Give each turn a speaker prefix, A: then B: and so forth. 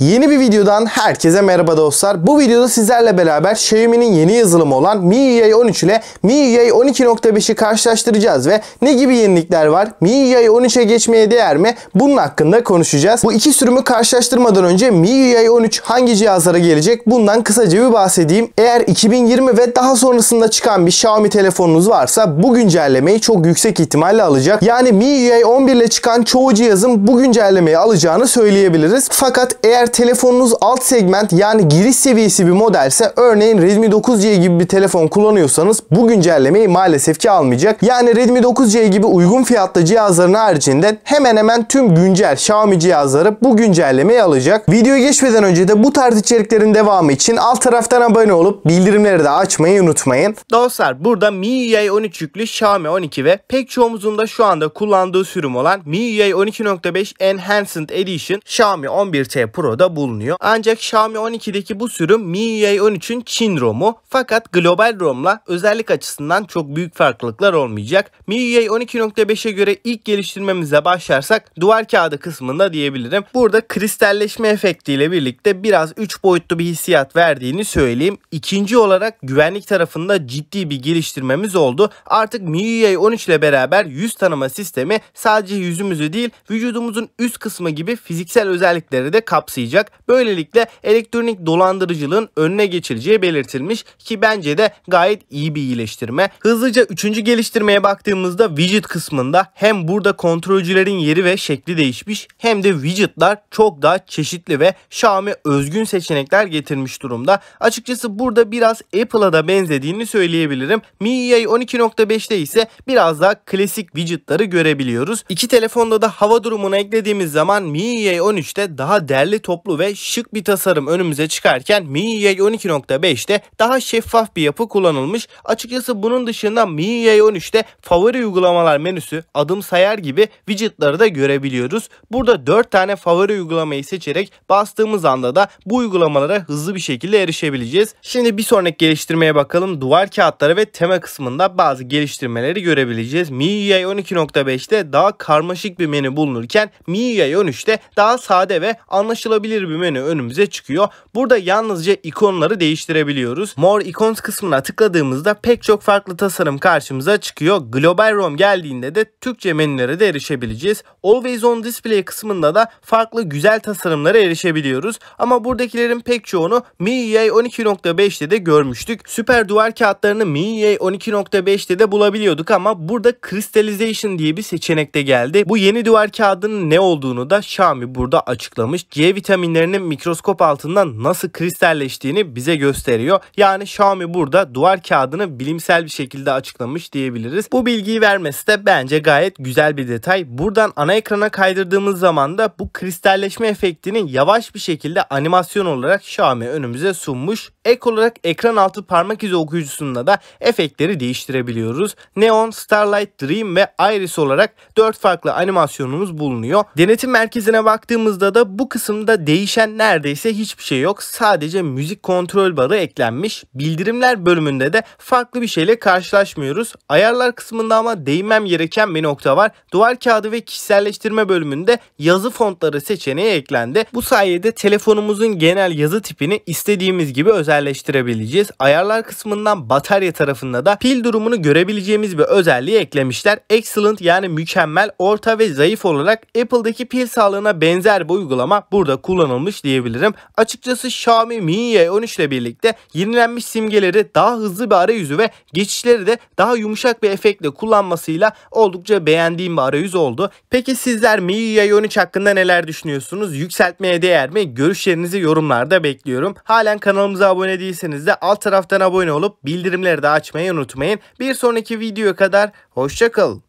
A: Yeni bir videodan herkese merhaba dostlar. Bu videoda sizlerle beraber Xiaomi'nin yeni yazılımı olan MIUI 13 ile MIUI 12.5'i karşılaştıracağız ve ne gibi yenilikler var? MIUI 13'e geçmeye değer mi? Bunun hakkında konuşacağız. Bu iki sürümü karşılaştırmadan önce MIUI 13 hangi cihazlara gelecek? Bundan kısaca bir bahsedeyim. Eğer 2020 ve daha sonrasında çıkan bir Xiaomi telefonunuz varsa bu güncellemeyi çok yüksek ihtimalle alacak. Yani MIUI 11 ile çıkan çoğu cihazın bu güncellemeyi alacağını söyleyebiliriz. Fakat eğer eğer telefonunuz alt segment yani giriş seviyesi bir modelse örneğin Redmi 9C gibi bir telefon kullanıyorsanız bu güncellemeyi maalesef ki almayacak. Yani Redmi 9C gibi uygun fiyatlı cihazların haricinde hemen hemen tüm güncel Xiaomi cihazları bu güncellemeyi alacak. Videoya geçmeden önce de bu tarz içeriklerin devamı için alt taraftan abone olup bildirimleri de açmayı unutmayın. Dostlar burada MIUI 13 yüklü Xiaomi 12 ve pek çoğumuzun da şu anda kullandığı sürüm olan MIUI 12.5 Enhanced Edition Xiaomi 11T Pro raporda bulunuyor. Ancak Xiaomi 12'deki bu sürüm MIUI 13'ün Çin ROM'u fakat global ROM'la özellik açısından çok büyük farklılıklar olmayacak. MIUI 12.5'e göre ilk geliştirmemize başlarsak duvar kağıdı kısmında diyebilirim. Burada kristalleşme efektiyle birlikte biraz 3 boyutlu bir hissiyat verdiğini söyleyeyim. İkinci olarak güvenlik tarafında ciddi bir geliştirmemiz oldu. Artık MIUI 13 ile beraber yüz tanıma sistemi sadece yüzümüzü değil vücudumuzun üst kısmı gibi fiziksel özellikleri de kapsayacak sağlayacak. Böylelikle elektronik dolandırıcılığın önüne geçileceği belirtilmiş ki bence de gayet iyi bir iyileştirme. Hızlıca 3. geliştirmeye baktığımızda widget kısmında hem burada kontrolcülerin yeri ve şekli değişmiş hem de widgetlar çok daha çeşitli ve Xiaomi özgün seçenekler getirmiş durumda. Açıkçası burada biraz Apple'a da benzediğini söyleyebilirim. MIUI 12.5'te ise biraz daha klasik widgetları görebiliyoruz. İki telefonda da hava durumuna eklediğimiz zaman MIUI 13'te daha derli toplu toplu ve şık bir tasarım önümüze çıkarken MIUI 12.5'te daha şeffaf bir yapı kullanılmış. Açıkçası bunun dışında MIUI 13'te favori uygulamalar menüsü, adım sayar gibi widgetları da görebiliyoruz. Burada 4 tane favori uygulamayı seçerek bastığımız anda da bu uygulamalara hızlı bir şekilde erişebileceğiz. Şimdi bir sonraki geliştirmeye bakalım. Duvar kağıtları ve tema kısmında bazı geliştirmeleri görebileceğiz. MIUI 12.5'te daha karmaşık bir menü bulunurken MIUI 13'te daha sade ve anlaşılabilir kullanılabilir bir menü önümüze çıkıyor. Burada yalnızca ikonları değiştirebiliyoruz. More Icons kısmına tıkladığımızda pek çok farklı tasarım karşımıza çıkıyor. Global ROM geldiğinde de Türkçe menülere de erişebileceğiz. Always On Display kısmında da farklı güzel tasarımlara erişebiliyoruz. Ama buradakilerin pek çoğunu MIUI 12.5'te de görmüştük. Süper duvar kağıtlarını MIUI 12.5'te de bulabiliyorduk ama burada Crystallization diye bir seçenek de geldi. Bu yeni duvar kağıdının ne olduğunu da Xiaomi burada açıklamış. Cevit vitaminlerinin mikroskop altından nasıl kristalleştiğini bize gösteriyor. Yani Xiaomi burada duvar kağıdını bilimsel bir şekilde açıklamış diyebiliriz. Bu bilgiyi vermesi de bence gayet güzel bir detay. Buradan ana ekrana kaydırdığımız zaman da bu kristalleşme efektini yavaş bir şekilde animasyon olarak Xiaomi önümüze sunmuş. Ek olarak ekran altı parmak izi okuyucusunda da efektleri değiştirebiliyoruz. Neon, Starlight, Dream ve Iris olarak 4 farklı animasyonumuz bulunuyor. Denetim merkezine baktığımızda da bu kısımda değişen neredeyse hiçbir şey yok. Sadece müzik kontrol barı eklenmiş. Bildirimler bölümünde de farklı bir şeyle karşılaşmıyoruz. Ayarlar kısmında ama değinmem gereken bir nokta var. Duvar kağıdı ve kişiselleştirme bölümünde yazı fontları seçeneği eklendi. Bu sayede telefonumuzun genel yazı tipini istediğimiz gibi özelleştirebileceğiz. Ayarlar kısmından batarya tarafında da pil durumunu görebileceğimiz bir özelliği eklemişler. Excellent yani mükemmel, orta ve zayıf olarak Apple'daki pil sağlığına benzer bir uygulama burada kullanılmış diyebilirim. Açıkçası Xiaomi Mi Y13 ile birlikte yenilenmiş simgeleri daha hızlı bir arayüzü ve geçişleri de daha yumuşak bir efektle kullanmasıyla oldukça beğendiğim bir arayüz oldu. Peki sizler Mi Y13 hakkında neler düşünüyorsunuz? Yükseltmeye değer mi? Görüşlerinizi yorumlarda bekliyorum. Halen kanalımıza abone değilseniz de alt taraftan abone olup bildirimleri de açmayı unutmayın. Bir sonraki videoya kadar hoşçakalın.